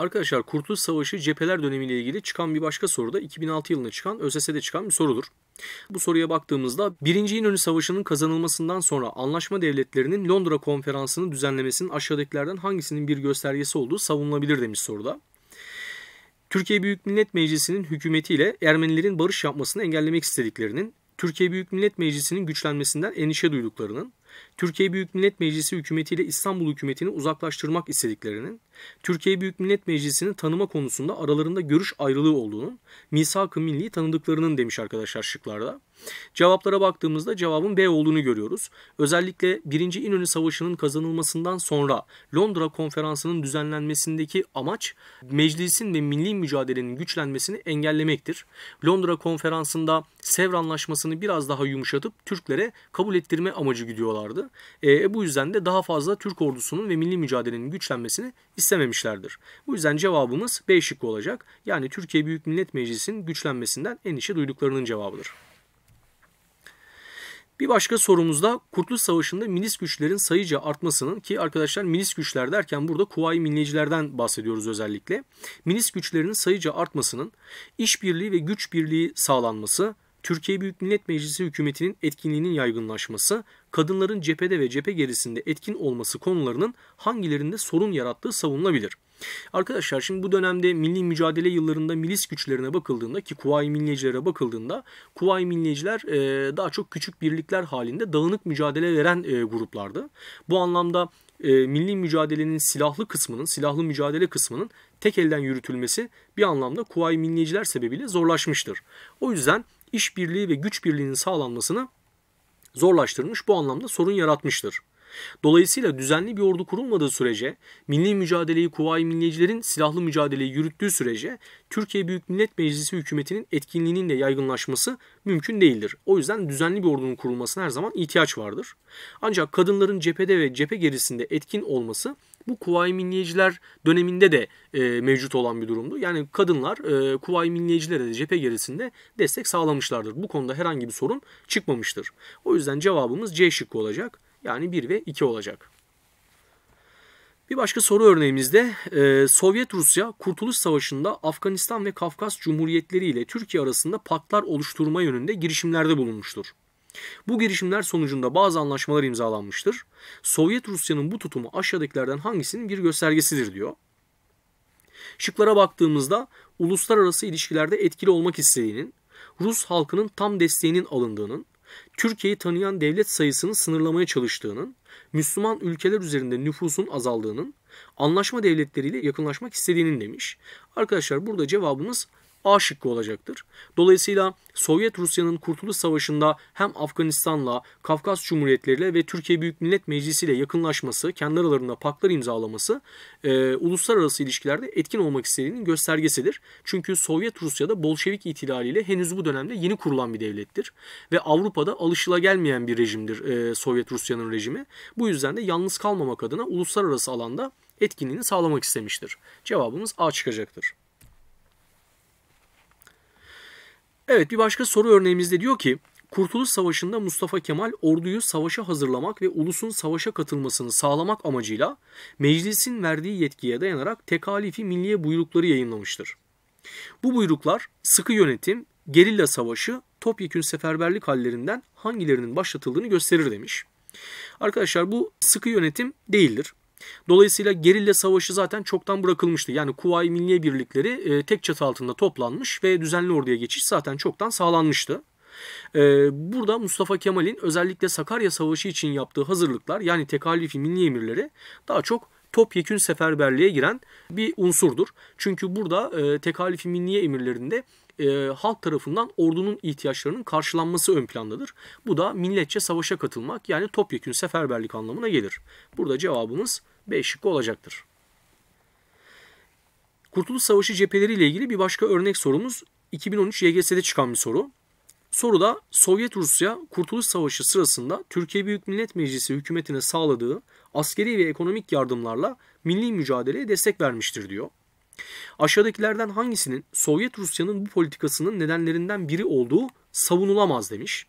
Arkadaşlar Kurtuluş Savaşı cepheler dönemiyle ilgili çıkan bir başka soru da 2006 yılında çıkan ÖSS'de çıkan bir sorudur. Bu soruya baktığımızda 1. İnönü Savaşı'nın kazanılmasından sonra anlaşma devletlerinin Londra konferansını düzenlemesinin aşağıdakilerden hangisinin bir göstergesi olduğu savunulabilir demiş soruda. Türkiye Büyük Millet Meclisi'nin hükümetiyle Ermenilerin barış yapmasını engellemek istediklerinin, Türkiye Büyük Millet Meclisi'nin güçlenmesinden endişe duyduklarının, Türkiye Büyük Millet Meclisi hükümetiyle İstanbul hükümetini uzaklaştırmak istediklerinin, Türkiye Büyük Millet Meclisi'ni tanıma konusunda aralarında görüş ayrılığı olduğunun, misak-ı milli tanıdıklarının demiş arkadaşlar şıklarda. Cevaplara baktığımızda cevabın B olduğunu görüyoruz. Özellikle 1. İnönü Savaşı'nın kazanılmasından sonra Londra Konferansı'nın düzenlenmesindeki amaç meclisin ve milli mücadelenin güçlenmesini engellemektir. Londra Konferansı'nda Sevr Anlaşması'nı biraz daha yumuşatıp Türklere kabul ettirme amacı gidiyorlardı. E, e, bu yüzden de daha fazla Türk ordusunun ve milli mücadelenin güçlenmesini istememişlerdir. Bu yüzden cevabımız B şıkkı olacak. Yani Türkiye Büyük Millet Meclisi'nin güçlenmesinden endişe duyduklarının cevabıdır. Bir başka sorumuzda Kurtuluş Savaşı'nda milis güçlerin sayıca artmasının ki arkadaşlar milis güçler derken burada Kuvayi Milliyecilerden bahsediyoruz özellikle. Milis güçlerinin sayıca artmasının işbirliği ve güç birliği sağlanması, Türkiye Büyük Millet Meclisi hükümetinin etkinliğinin yaygınlaşması, kadınların cephede ve cephe gerisinde etkin olması konularının hangilerinde sorun yarattığı savunulabilir. Arkadaşlar şimdi bu dönemde milli mücadele yıllarında milis güçlerine bakıldığında ki Kuvayi Milliyecilere bakıldığında Kuvayi Milliyeciler e, daha çok küçük birlikler halinde dağınık mücadele veren e, gruplardı. Bu anlamda e, milli mücadelenin silahlı kısmının, silahlı mücadele kısmının tek elden yürütülmesi bir anlamda Kuvayi Milliyeciler sebebiyle zorlaşmıştır. O yüzden işbirliği ve güç birliğinin sağlanmasını zorlaştırmış, bu anlamda sorun yaratmıştır. Dolayısıyla düzenli bir ordu kurulmadığı sürece, milli mücadeleyi Kuvayi Milliyecilerin silahlı mücadeleyi yürüttüğü sürece Türkiye Büyük Millet Meclisi hükümetinin etkinliğinin de yaygınlaşması mümkün değildir. O yüzden düzenli bir ordunun kurulmasına her zaman ihtiyaç vardır. Ancak kadınların cephede ve cephe gerisinde etkin olması bu Kuvayi Milliyeciler döneminde de e, mevcut olan bir durumdu. Yani kadınlar e, Kuvayi Milliyecilere de cephe gerisinde destek sağlamışlardır. Bu konuda herhangi bir sorun çıkmamıştır. O yüzden cevabımız C şıkkı olacak. Yani 1 ve 2 olacak. Bir başka soru örneğimizde e, Sovyet Rusya Kurtuluş Savaşı'nda Afganistan ve Kafkas Cumhuriyetleri ile Türkiye arasında paktlar oluşturma yönünde girişimlerde bulunmuştur. Bu girişimler sonucunda bazı anlaşmalar imzalanmıştır. Sovyet Rusya'nın bu tutumu aşağıdakilerden hangisinin bir göstergesidir diyor. Şıklara baktığımızda uluslararası ilişkilerde etkili olmak istediğinin, Rus halkının tam desteğinin alındığının, Türkiye'yi tanıyan devlet sayısını sınırlamaya çalıştığının, Müslüman ülkeler üzerinde nüfusun azaldığının, anlaşma devletleriyle yakınlaşmak istediğinin demiş. Arkadaşlar burada cevabımız A şıkkı olacaktır. Dolayısıyla Sovyet Rusya'nın Kurtuluş Savaşı'nda hem Afganistan'la, Kafkas Cumhuriyetleri'yle ve Türkiye Büyük Millet Meclisi ile yakınlaşması, kendi aralarında paklar imzalaması e, uluslararası ilişkilerde etkin olmak istediğinin göstergesidir. Çünkü Sovyet Rusya'da Bolşevik itilaliyle henüz bu dönemde yeni kurulan bir devlettir. Ve Avrupa'da alışılagelmeyen bir rejimdir e, Sovyet Rusya'nın rejimi. Bu yüzden de yalnız kalmamak adına uluslararası alanda etkinliğini sağlamak istemiştir. Cevabımız A çıkacaktır. Evet bir başka soru örneğimizde diyor ki Kurtuluş Savaşı'nda Mustafa Kemal orduyu savaşa hazırlamak ve ulusun savaşa katılmasını sağlamak amacıyla meclisin verdiği yetkiye dayanarak tekalifi milliye buyrukları yayınlamıştır. Bu buyruklar sıkı yönetim, gerilla savaşı, topyekün seferberlik hallerinden hangilerinin başlatıldığını gösterir demiş. Arkadaşlar bu sıkı yönetim değildir. Dolayısıyla gerilla savaşı zaten çoktan bırakılmıştı. Yani Kuvayi Milliye Birlikleri e, tek çatı altında toplanmış ve düzenli orduya geçiş zaten çoktan sağlanmıştı. E, burada Mustafa Kemal'in özellikle Sakarya Savaşı için yaptığı hazırlıklar yani tekalifi milli emirleri daha çok topyekün seferberliğe giren bir unsurdur. Çünkü burada e, tekalifi milliye emirlerinde e, halk tarafından ordunun ihtiyaçlarının karşılanması ön plandadır. Bu da milletçe savaşa katılmak yani topyekün seferberlik anlamına gelir. Burada cevabımız B şıkkı olacaktır. Kurtuluş Savaşı ile ilgili bir başka örnek sorumuz 2013 YGS'de çıkan bir soru. Soruda Sovyet Rusya Kurtuluş Savaşı sırasında Türkiye Büyük Millet Meclisi hükümetine sağladığı askeri ve ekonomik yardımlarla milli mücadeleye destek vermiştir diyor. Aşağıdakilerden hangisinin Sovyet Rusya'nın bu politikasının nedenlerinden biri olduğu savunulamaz demiş.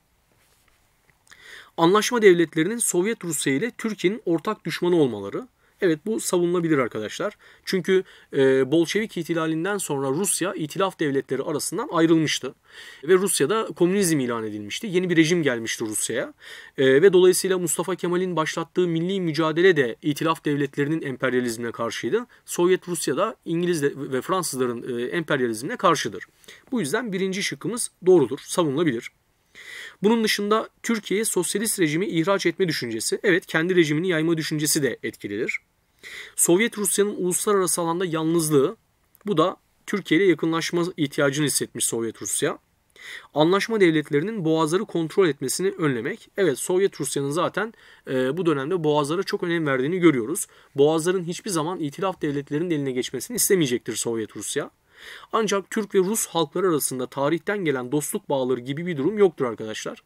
Anlaşma devletlerinin Sovyet Rusya ile Türkiye'nin ortak düşmanı olmaları, Evet bu savunulabilir arkadaşlar. Çünkü e, Bolşevik ihtilalinden sonra Rusya itilaf devletleri arasından ayrılmıştı. Ve Rusya'da komünizm ilan edilmişti. Yeni bir rejim gelmişti Rusya'ya. E, ve dolayısıyla Mustafa Kemal'in başlattığı milli mücadele de itilaf devletlerinin emperyalizmine karşıydı. Sovyet Rusya'da İngiliz ve Fransızların e, emperyalizmine karşıdır. Bu yüzden birinci şıkkımız doğrudur, savunulabilir. Bunun dışında Türkiye'ye sosyalist rejimi ihraç etme düşüncesi, evet kendi rejimini yayma düşüncesi de etkilidir. Sovyet Rusya'nın uluslararası alanda yalnızlığı bu da Türkiye ile yakınlaşma ihtiyacını hissetmiş Sovyet Rusya. Anlaşma devletlerinin boğazları kontrol etmesini önlemek. Evet Sovyet Rusya'nın zaten e, bu dönemde boğazlara çok önem verdiğini görüyoruz. Boğazların hiçbir zaman itilaf devletlerinin eline geçmesini istemeyecektir Sovyet Rusya. Ancak Türk ve Rus halkları arasında tarihten gelen dostluk bağları gibi bir durum yoktur arkadaşlar.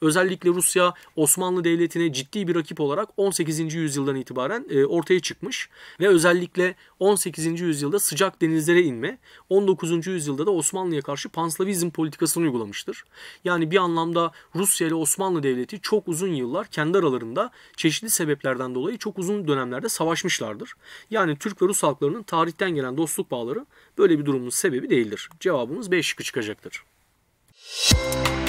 Özellikle Rusya Osmanlı Devleti'ne ciddi bir rakip olarak 18. yüzyıldan itibaren e, ortaya çıkmış ve özellikle 18. yüzyılda sıcak denizlere inme, 19. yüzyılda da Osmanlı'ya karşı panslavizm politikasını uygulamıştır. Yani bir anlamda Rusya ile Osmanlı Devleti çok uzun yıllar kendi aralarında çeşitli sebeplerden dolayı çok uzun dönemlerde savaşmışlardır. Yani Türk ve Rus halklarının tarihten gelen dostluk bağları böyle bir durumun sebebi değildir. Cevabımız B şıkkı çıkacaktır. Müzik